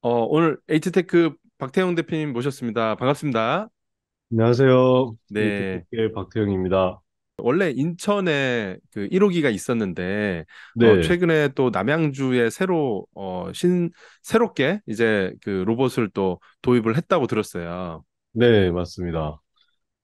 어, 오늘 에이치테크 박태영 대표님 모셨습니다. 반갑습니다. 안녕하세요. 네. H테크의 박태영입니다. 원래 인천에 그 1호기가 있었는데 어, 네. 최근에 또 남양주에 새로 어, 신 새롭게 이제 그 로봇을 또 도입을 했다고 들었어요. 네, 맞습니다.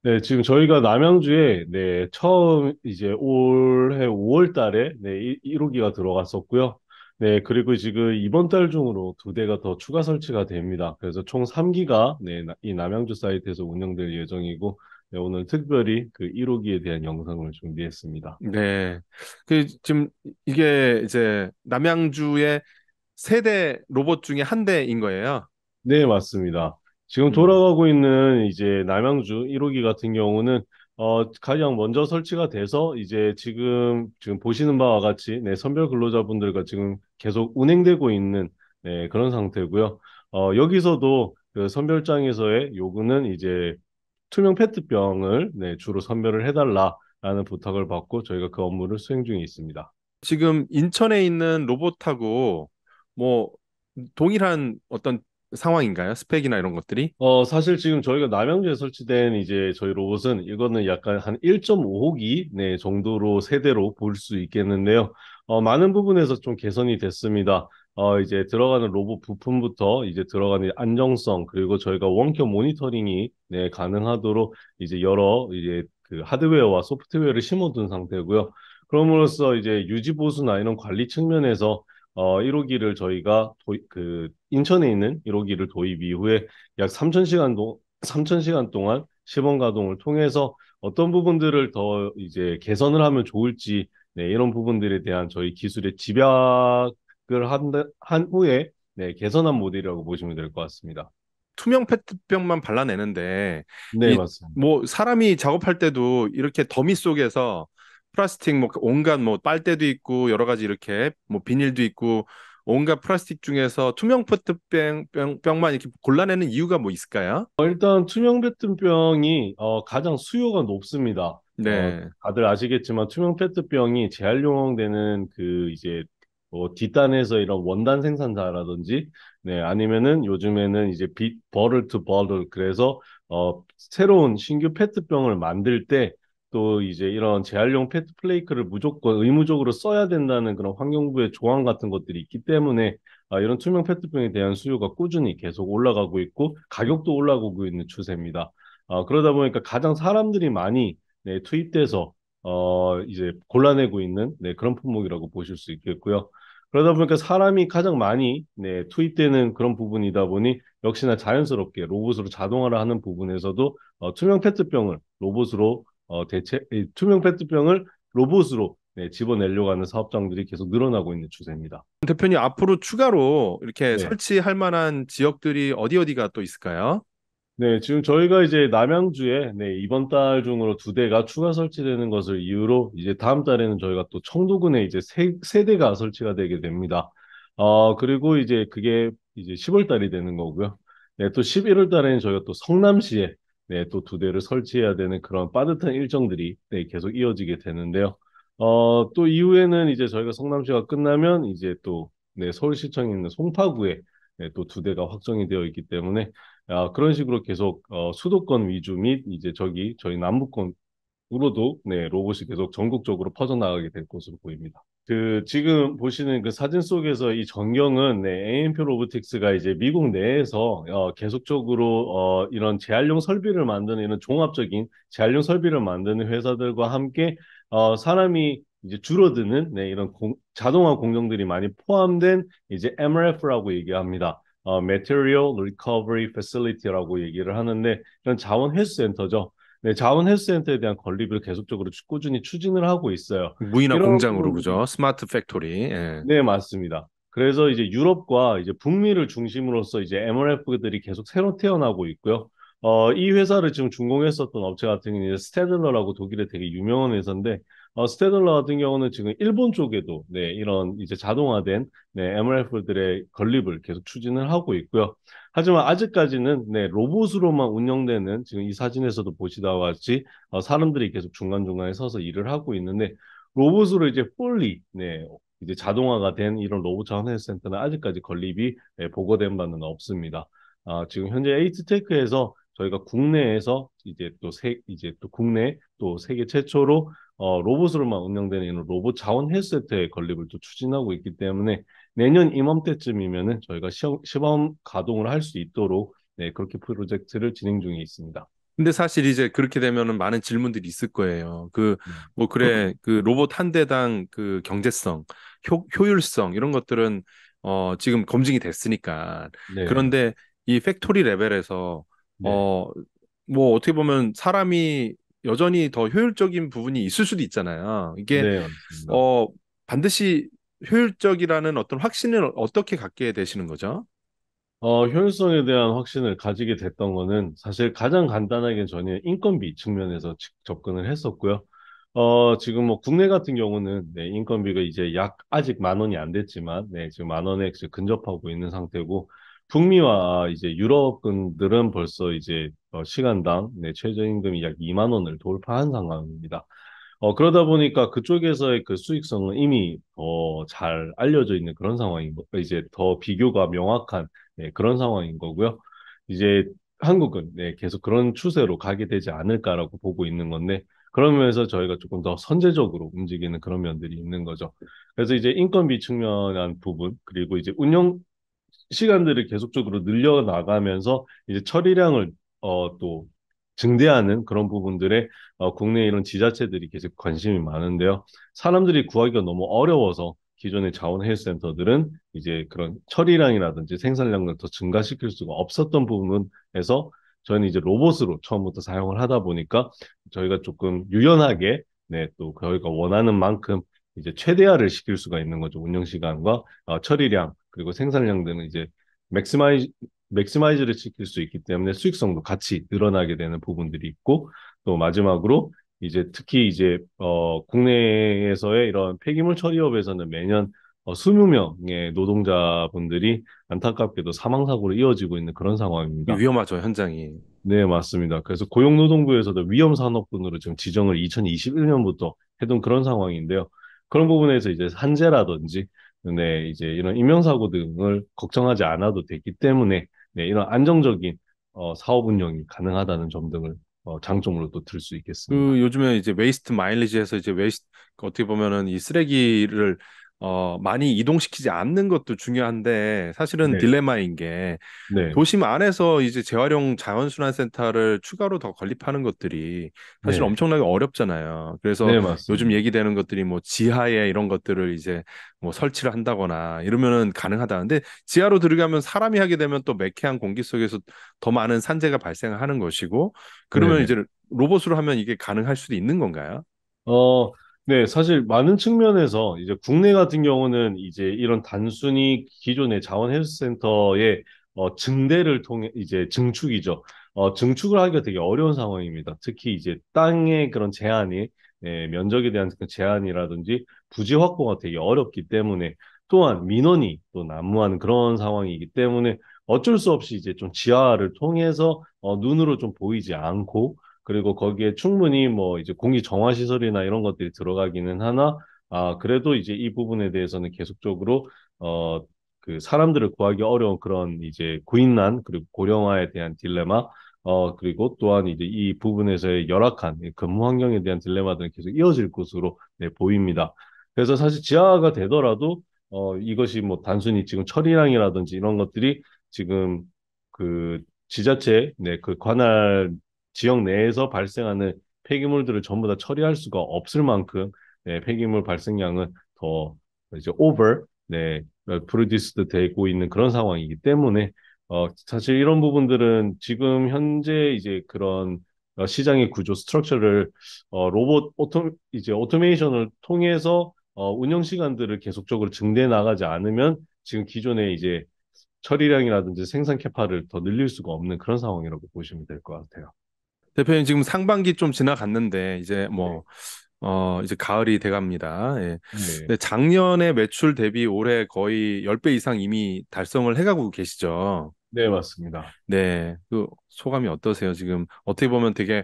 네, 지금 저희가 남양주에 네, 처음 이제 올해 5월 달에 네, 1, 호기가 들어갔었고요. 네, 그리고 지금 이번 달 중으로 두 대가 더 추가 설치가 됩니다. 그래서 총 3기가 네, 이 남양주 사이트에서 운영될 예정이고 네, 오늘 특별히 그 1호기에 대한 영상을 준비했습니다. 네. 그 지금 이게 이제 남양주의 세대 로봇 중에 한 대인 거예요. 네, 맞습니다. 지금 음. 돌아가고 있는 이제 남양주 1호기 같은 경우는 어, 가령 먼저 설치가 돼서 이제 지금 지금 보시는 바와 같이 네, 선별 근로자분들과 지금 계속 운행되고 있는 네, 그런 상태고요. 어, 여기서도 그 선별장에서의 요구는 이제 투명 페트병을 네, 주로 선별을 해달라라는 부탁을 받고 저희가 그 업무를 수행 중에 있습니다. 지금 인천에 있는 로봇하고 뭐 동일한 어떤 상황인가요? 스펙이나 이런 것들이? 어, 사실 지금 저희가 남양주에 설치된 이제 저희 로봇은 이거는 약간 한 1.5호기 네, 정도로 세대로 볼 수 있겠는데요. 어, 많은 부분에서 좀 개선이 됐습니다. 어, 이제 들어가는 로봇 부품부터 이제 들어가는 안정성, 그리고 저희가 원격 모니터링이 네, 가능하도록 이제 여러 이제 그 하드웨어와 소프트웨어를 심어둔 상태고요. 그럼으로써 이제 유지 보수나 이런 관리 측면에서 어, 1호기를 저희가 도, 그 인천에 있는 1호기를 도입 이후에 약 3,000시간 동 3,000시간 동안 시범 가동을 통해서 어떤 부분들을 더 이제 개선을 하면 좋을지 네, 이런 부분들에 대한 저희 기술의 집약을 한, 한 후에 네, 개선한 모델이라고 보시면 될 것 같습니다. 투명 페트병만 발라내는데 네, 이, 맞습니다. 뭐 사람이 작업할 때도 이렇게 더미 속에서 플라스틱 뭐 온갖 뭐 빨대도 있고 여러 가지 이렇게 뭐 비닐도 있고 온갖 플라스틱 중에서 투명 페트병 병만 이렇게 골라내는 이유가 뭐 있을까요? 어, 일단 투명 페트병이 어, 가장 수요가 높습니다. 네. 어, 다들 아시겠지만 투명 페트병이 재활용되는 그 이제 뭐 뒷단에서 이런 원단 생산자라든지 네 아니면은 요즘에는 이제 빛 버를 투 버를 그래서 어 새로운 신규 페트병을 만들 때또 이제 이런 재활용 페트 플레이크를 무조건 의무적으로 써야 된다는 그런 환경부의 조항 같은 것들이 있기 때문에 아, 이런 투명 페트병에 대한 수요가 꾸준히 계속 올라가고 있고 가격도 올라가고 있는 추세입니다. 아, 그러다 보니까 가장 사람들이 많이 네, 투입돼서 어, 이제 골라내고 있는 네, 그런 품목이라고 보실 수 있겠고요. 그러다 보니까 사람이 가장 많이 네, 투입되는 그런 부분이다 보니 역시나 자연스럽게 로봇으로 자동화를 하는 부분에서도 어, 투명 페트병을 로봇으로 어, 대체 투명 페트병을 로봇으로 네, 집어내려고 하는 사업장들이 계속 늘어나고 있는 추세입니다. 대표님 앞으로 추가로 이렇게 네. 설치할 만한 지역들이 어디 어디가 또 있을까요? 네, 지금 저희가 이제 남양주에 네, 이번 달 중으로 두 대가 추가 설치되는 것을 이유로 이제 다음 달에는 저희가 또 청도군에 이제 세, 세 대가 설치가 되게 됩니다. 어, 그리고 이제 그게 이제 10월 달이 되는 거고요. 네, 또 11월 달에는 저희가 또 성남시에 네, 또 두 대를 설치해야 되는 그런 빠듯한 일정들이 네, 계속 이어지게 되는데요. 어, 또 이후에는 이제 저희가 성남시가 끝나면 이제 또 네, 서울시청에 있는 송파구에 네, 또두 대가 확정이 되어 있기 때문에 아, 그런 식으로 계속 어, 수도권 위주 및 이제 저기 저희 남부권 으로도 네, 로봇이 계속 전국적으로 퍼져나가게 될 것으로 보입니다. 그 지금 보시는 그 사진 속에서 이 전경은 네, AM표 로보틱스가 이제 미국 내에서 어, 계속적으로 어, 이런 재활용 설비를 만드는 이런 종합적인 재활용 설비를 만드는 회사들과 함께 어, 사람이 이제 줄어드는 네, 이런 공, 자동화 공정들이 많이 포함된 이제 MRF라고 얘기합니다. 어, Material Recovery Facility라고 얘기를 하는데 이런 자원 회수 센터죠. 네, 자원헬스센터에 대한 건립을 계속적으로 꾸준히 추진을 하고 있어요. 무인화 공장으로 부분... 그죠? 스마트 팩토리. 예. 네, 맞습니다. 그래서 이제 유럽과 이제 북미를 중심으로서 이제 MRF들이 계속 새로 태어나고 있고요. 어, 이 회사를 지금 준공했었던 업체 같은 경우는 스테들러라고 독일에 되게 유명한 회사인데 어, 스테들러 같은 경우는 지금 일본 쪽에도 네, 이런 이제 자동화된 네, MRF들의 건립을 계속 추진을 하고 있고요. 하지만 아직까지는 네, 로봇으로만 운영되는 지금 이 사진에서도 보시다와 같이 어, 사람들이 계속 중간중간에 서서 일을 하고 있는데 로봇으로 이제 폴리 네, 이제 자동화가 된 이런 로봇 자원해 센터는 아직까지 건립이 네, 보고된 바는 없습니다. 아, 지금 현재 에이트테크에서 저희가 국내에서 이제 또 세, 이제 또 국내 또 세계 최초로 어, 로봇으로만 운영되는 이런 로봇 자원 헬스테의 건립을 또 추진하고 있기 때문에 내년 이맘때쯤이면은 저희가 시험, 시범 가동을 할 수 있도록 네, 그렇게 프로젝트를 진행 중에 있습니다. 근데 사실 이제 그렇게 되면은 많은 질문들이 있을 거예요. 그, 음. 뭐, 그래, 그 로봇 한 대당 그 경제성, 효, 효율성, 이런 것들은 어, 지금 검증이 됐으니까. 네. 그런데 이 팩토리 레벨에서 네. 어, 뭐 어떻게 보면 사람이 여전히 더 효율적인 부분이 있을 수도 있잖아요. 이게 네, 어 반드시 효율적이라는 어떤 확신을 어떻게 갖게 되시는 거죠? 어, 효율성에 대한 확신을 가지게 됐던 거는 사실 가장 간단하게 전에 인건비 측면에서 접근을 했었고요. 어, 지금 뭐 국내 같은 경우는 네, 인건비가 이제 약 아직 만 원이 안 됐지만 네, 지금 만 원에 근접하고 있는 상태고 북미와 이제 유럽군들은 벌써 이제 어, 시간당 네, 최저임금이 약 2만 원을 돌파한 상황입니다. 어, 그러다 보니까 그쪽에서의 그 수익성은 이미 더 잘 알려져 있는 그런 상황인 거, 이제 더 비교가 명확한 네, 그런 상황인 거고요. 이제 한국은 네, 계속 그런 추세로 가게 되지 않을까라고 보고 있는 건데 그러면서 저희가 조금 더 선제적으로 움직이는 그런 면들이 있는 거죠. 그래서 이제 인건비 측면한 부분 그리고 이제 운영 시간들을 계속적으로 늘려나가면서 이제 처리량을 어, 또 증대하는 그런 부분들에 어, 국내 이런 지자체들이 계속 관심이 많은데요. 사람들이 구하기가 너무 어려워서 기존의 자원해외센터들은 이제 그런 처리량이라든지 생산량을 더 증가시킬 수가 없었던 부분에서 저희는 이제 로봇으로 처음부터 사용을 하다 보니까 저희가 조금 유연하게 네, 또 저희가 원하는 만큼 이제 최대화를 시킬 수가 있는 거죠. 운영 시간과 어, 처리량 그리고 생산량들은 이제 맥스마이 맥스마이즈를 시킬 수 있기 때문에 수익성도 같이 늘어나게 되는 부분들이 있고 또 마지막으로 이제 특히 이제 어 국내에서의 이런 폐기물 처리업에서는 매년 어, 20명의 노동자분들이 안타깝게도 사망 사고로 이어지고 있는 그런 상황입니다. 위험하죠 현장이. 네 맞습니다. 그래서 고용노동부에서도 위험 산업군으로 지금 지정을 2021년부터 해둔 그런 상황인데요. 그런 부분에서 이제 산재라든지 네, 이제 이런 인명사고 등을 걱정하지 않아도 되기 때문에 네, 이런 안정적인 어, 사업 운영이 가능하다는 점 등을 어, 장점으로 또들수 있겠습니다. 그 요즘에 이제 웨이스트 마일리지에서 이제 웨이스트 그 어떻게 보면은 이 쓰레기를 어, 많이 이동시키지 않는 것도 중요한데 사실은 네. 딜레마인 게 네. 도심 안에서 이제 재활용 자원순환센터를 추가로 더 건립하는 것들이 사실 네. 엄청나게 어렵잖아요. 그래서 네, 요즘 얘기되는 것들이 뭐 지하에 이런 것들을 이제 뭐 설치를 한다거나 이러면은 가능하다는데 지하로 들어가면 사람이 하게 되면 또 매캐한 공기 속에서 더 많은 산재가 발생하는 것이고 그러면 네. 이제 로봇으로 하면 이게 가능할 수도 있는 건가요? 어, 네, 사실 많은 측면에서 이제 국내 같은 경우는 이제 이런 단순히 기존의 자원해수센터의 어, 증대를 통해 이제 증축이죠. 어, 증축을 하기가 되게 어려운 상황입니다. 특히 이제 땅의 그런 제한이 예, 면적에 대한 그 제한이라든지 부지 확보가 되게 어렵기 때문에 또한 민원이 또 난무하는 그런 상황이기 때문에 어쩔 수 없이 이제 좀 지하를 통해서 어, 눈으로 좀 보이지 않고 그리고 거기에 충분히 뭐 이제 공기 정화 시설이나 이런 것들이 들어가기는 하나 아 그래도 이제 이 부분에 대해서는 계속적으로 어 그 사람들을 구하기 어려운 그런 이제 구인난 그리고 고령화에 대한 딜레마 어 그리고 또한 이제 이 부분에서의 열악한 근무 환경에 대한 딜레마들은 계속 이어질 것으로 네, 보입니다. 그래서 사실 지하가 화 되더라도 어 이것이 뭐 단순히 지금 처리량이라든지 이런 것들이 지금 그 지자체 네 그 관할 지역 내에서 발생하는 폐기물들을 전부 다 처리할 수가 없을 만큼 네, 폐기물 발생량은 더 이제 over 네, 프로듀스드 되고 있는 그런 상황이기 때문에 어, 사실 이런 부분들은 지금 현재 이제 그런 어, 시장의 구조 스트럭처를 어, 로봇 오토 이제 오토메이션을 통해서 어, 운영 시간들을 계속적으로 증대 나가지 않으면 지금 기존의 이제 처리량이라든지 생산 캐파를 더 늘릴 수가 없는 그런 상황이라고 보시면 될 것 같아요. 대표님 지금 상반기 좀 지나갔는데 이제 네. 뭐 어, 이제 가을이 돼갑니다. 예. 네. 작년에 매출 대비 올해 거의 10배 이상 이미 달성을 해가고 계시죠. 네, 맞습니다. 네. 그 소감이 어떠세요? 지금 어떻게 보면 되게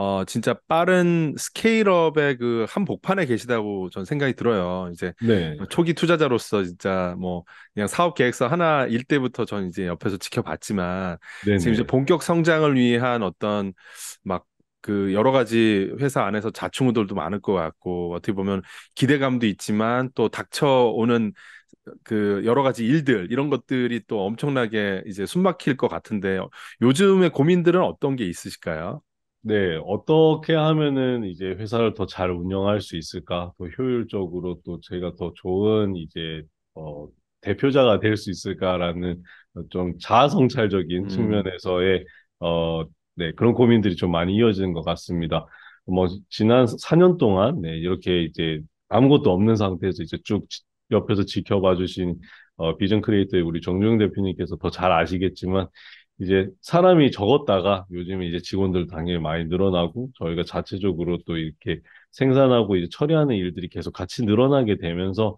어, 진짜 빠른 스케일업의 그 한복판에 계시다고 전 생각이 들어요. 이제 네. 뭐 초기 투자자로서 진짜 뭐 그냥 사업 계획서 하나 일 때부터 전 이제 옆에서 지켜봤지만 네네. 지금 이제 본격 성장을 위한 어떤 막 그 여러 가지 회사 안에서 자충우돌도 많을 것 같고 어떻게 보면 기대감도 있지만 또 닥쳐오는 그 여러 가지 일들 이런 것들이 또 엄청나게 이제 숨막힐 것 같은데 요즘의 고민들은 어떤 게 있으실까요? 네, 어떻게 하면은 이제 회사를 더 잘 운영할 수 있을까? 더 효율적으로 또 저희가 더 좋은 이제 어 대표자가 될 수 있을까라는 좀 자아성찰적인 음. 측면에서의 어 네, 그런 고민들이 좀 많이 이어지는 것 같습니다. 뭐 지난 4년 동안 네, 이렇게 이제 아무것도 없는 상태에서 이제 쭉 옆에서 지켜봐 주신 어, 비전 크리에이터의 우리 정중 대표님께서 더 잘 아시겠지만 이제 사람이 적었다가 요즘 에 이제 직원들 당연히 많이 늘어나고 저희가 자체적으로 또 이렇게 생산하고 이제 처리하는 일들이 계속 같이 늘어나게 되면서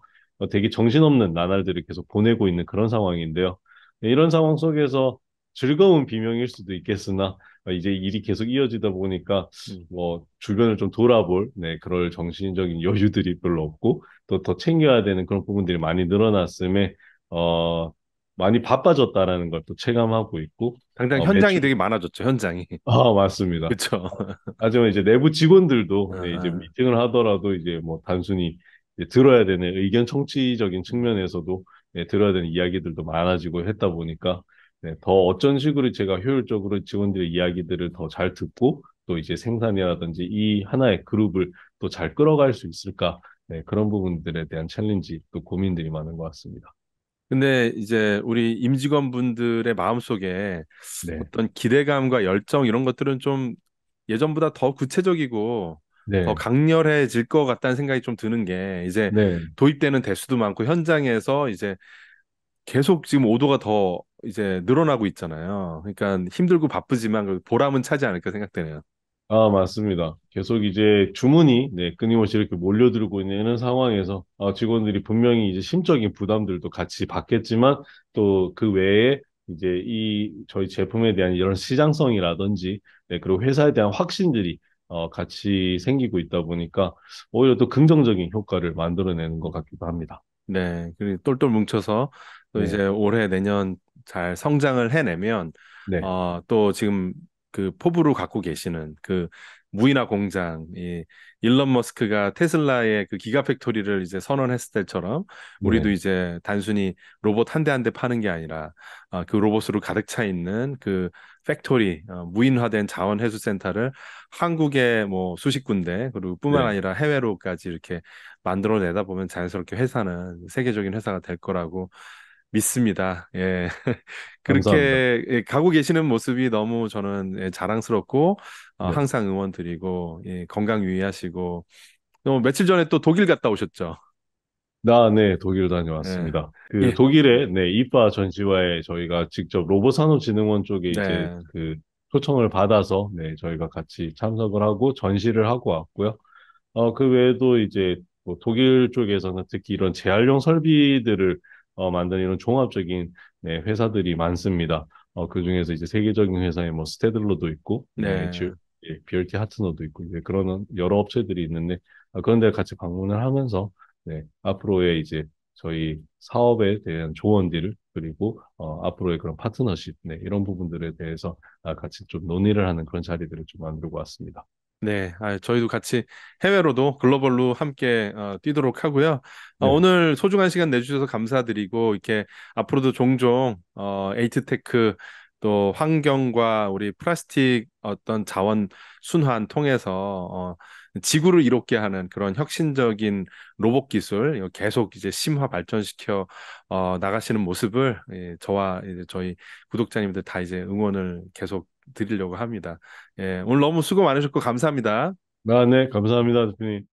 되게 정신없는 나날들을 계속 보내고 있는 그런 상황인데요. 네, 이런 상황 속에서 즐거운 비명일 수도 있겠으나 이제 일이 계속 이어지다 보니까 음. 뭐 주변을 좀 돌아볼 네 그럴 정신적인 여유들이 별로 없고 또 더 챙겨야 되는 그런 부분들이 많이 늘어났음에 어 많이 바빠졌다라는 걸 또 체감하고 있고 당장 어, 현장이 매출... 되게 많아졌죠 현장이 아 맞습니다 그렇죠 하지만 이제 내부 직원들도 아. 네, 이제 미팅을 하더라도 이제 뭐 단순히 이제 들어야 되는 의견 청취적인 측면에서도 예, 들어야 되는 이야기들도 많아지고 했다 보니까 네, 더 어떤 식으로 제가 효율적으로 직원들의 이야기들을 더 잘 듣고 또 이제 생산이라든지 이 하나의 그룹을 또 잘 끌어갈 수 있을까 네, 그런 부분들에 대한 챌린지 또 고민들이 많은 것 같습니다. 근데 이제 우리 임직원분들의 마음속에 네. 어떤 기대감과 열정 이런 것들은 좀 예전보다 더 구체적이고 네. 더 강렬해질 것 같다는 생각이 좀 드는 게 이제 네. 도입되는 대수도 많고 현장에서 이제 계속 지금 오도가 더 이제 늘어나고 있잖아요. 그러니까 힘들고 바쁘지만 보람은 차지 않을까 생각되네요. 아, 맞습니다. 계속 이제 주문이 네, 끊임없이 이렇게 몰려들고 있는 상황에서 아, 직원들이 분명히 이제 심적인 부담들도 같이 받겠지만 또 그 외에 이제 이 저희 제품에 대한 이런 시장성이라든지 네, 그리고 회사에 대한 확신들이 어, 같이 생기고 있다 보니까 오히려 또 긍정적인 효과를 만들어내는 것 같기도 합니다. 네, 그리고 똘똘 뭉쳐서 또 네. 이제 올해 내년 잘 성장을 해내면 네. 어, 또 지금 그 포부로 갖고 계시는 그 무인화 공장, 이 일론 머스크가 테슬라의 그 기가팩토리를 이제 선언했을 때처럼 우리도 네. 이제 단순히 로봇 한 대 한 대 파는 게 아니라 아, 그 로봇으로 가득 차 있는 그 팩토리, 어, 무인화된 자원 해수 센터를 한국의 뭐 수십 군데 그리고 뿐만 네. 아니라 해외로까지 이렇게 만들어내다 보면 자연스럽게 회사는 세계적인 회사가 될 거라고 믿습니다. 예. 그렇게 예, 가고 계시는 모습이 너무 저는 예, 자랑스럽고 어, 네. 항상 응원 드리고 예, 건강 유의하시고 또 며칠 전에 또 독일 갔다 오셨죠? 아, 네, 독일 다녀왔습니다. 네. 그 예. 독일의 네, 이파 전시회에 저희가 직접 로봇산업진흥원 쪽에 이제 네. 그 초청을 받아서 네, 저희가 같이 참석을 하고 전시를 하고 왔고요. 어, 그 외에도 이제 뭐 독일 쪽에서는 특히 이런 재활용 설비들을 어, 만드는 이런 종합적인 네, 회사들이 많습니다. 어, 그 중에서 이제 세계적인 회사에 뭐 스테들러도 있고, 네, 네 지, 예, BRT 하트너도 있고, 이제 그런 여러 업체들이 있는데 아, 그런 데 같이 방문을 하면서 네, 앞으로의 이제 저희 사업에 대한 조언들을 그리고 어, 앞으로의 그런 파트너십 네, 이런 부분들에 대해서 아, 같이 좀 논의를 하는 그런 자리들을 좀 만들고 왔습니다. 네, 아, 저희도 같이 해외로도 글로벌로 함께 어, 뛰도록 하고요. 어, 네. 오늘 소중한 시간 내주셔서 감사드리고 이렇게 앞으로도 종종 어, 에이트테크 또 환경과 우리 플라스틱 어떤 자원 순환 통해서 어, 지구를 이롭게 하는 그런 혁신적인 로봇 기술 계속 이제 심화 발전시켜 어, 나가시는 모습을 예, 저와 이제 저희 구독자님들 다 이제 응원을 계속 드리려고 합니다. 예, 오늘 너무 수고 많으셨고 감사합니다. 아, 네, 감사합니다, 대표님.